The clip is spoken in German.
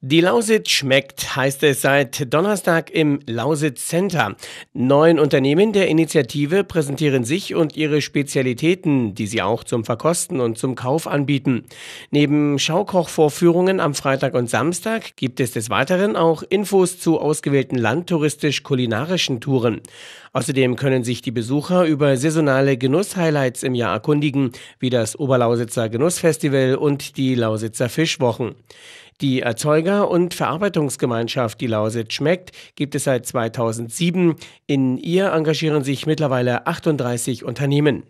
Die Lausitz schmeckt, heißt es seit Donnerstag im Lausitz Center. Neun Unternehmen der Initiative präsentieren sich und ihre Spezialitäten, die sie auch zum Verkosten und zum Kauf anbieten. Neben Schaukochvorführungen am Freitag und Samstag gibt es des Weiteren auch Infos zu ausgewählten landtouristisch-kulinarischen Touren. Außerdem können sich die Besucher über saisonale Genuss-Highlights im Jahr erkundigen, wie das Oberlausitzer Genussfestival und die Lausitzer Fischwochen. Die Erzeuger- und Verarbeitungsgemeinschaft Die Lausitz schmeckt gibt es seit 2007. In ihr engagieren sich mittlerweile 38 Unternehmen.